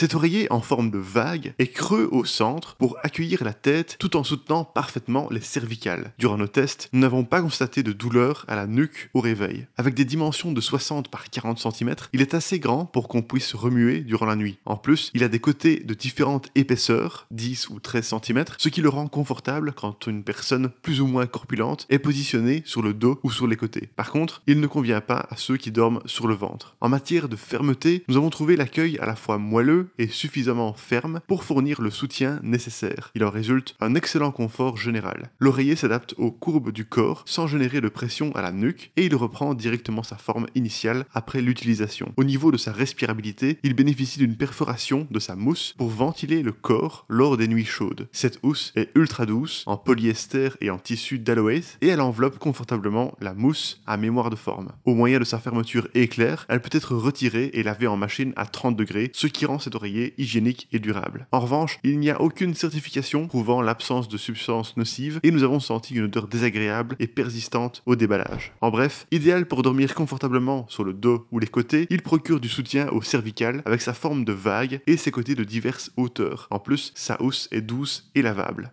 Cet oreiller en forme de vague est creux au centre pour accueillir la tête tout en soutenant parfaitement les cervicales. Durant nos tests, nous n'avons pas constaté de douleur à la nuque au réveil. Avec des dimensions de 60 par 40 cm, il est assez grand pour qu'on puisse remuer durant la nuit. En plus, il a des côtés de différentes épaisseurs, 10 ou 13 cm, ce qui le rend confortable quand une personne plus ou moins corpulente est positionnée sur le dos ou sur les côtés. Par contre, il ne convient pas à ceux qui dorment sur le ventre. En matière de fermeté, nous avons trouvé l'accueil à la fois moelleux est suffisamment ferme pour fournir le soutien nécessaire. Il en résulte un excellent confort général. L'oreiller s'adapte aux courbes du corps sans générer de pression à la nuque et il reprend directement sa forme initiale après l'utilisation. Au niveau de sa respirabilité, il bénéficie d'une perforation de sa mousse pour ventiler le corps lors des nuits chaudes. Cette housse est ultra douce, en polyester et en tissu d'aloès, et elle enveloppe confortablement la mousse à mémoire de forme. Au moyen de sa fermeture éclair, elle peut être retirée et lavée en machine à 30 degrés, ce qui rend cette hygiénique et durable. En revanche, il n'y a aucune certification prouvant l'absence de substances nocives et nous avons senti une odeur désagréable et persistante au déballage. En bref, idéal pour dormir confortablement sur le dos ou les côtés, il procure du soutien au cervical avec sa forme de vague et ses côtés de diverses hauteurs. En plus, sa housse est douce et lavable.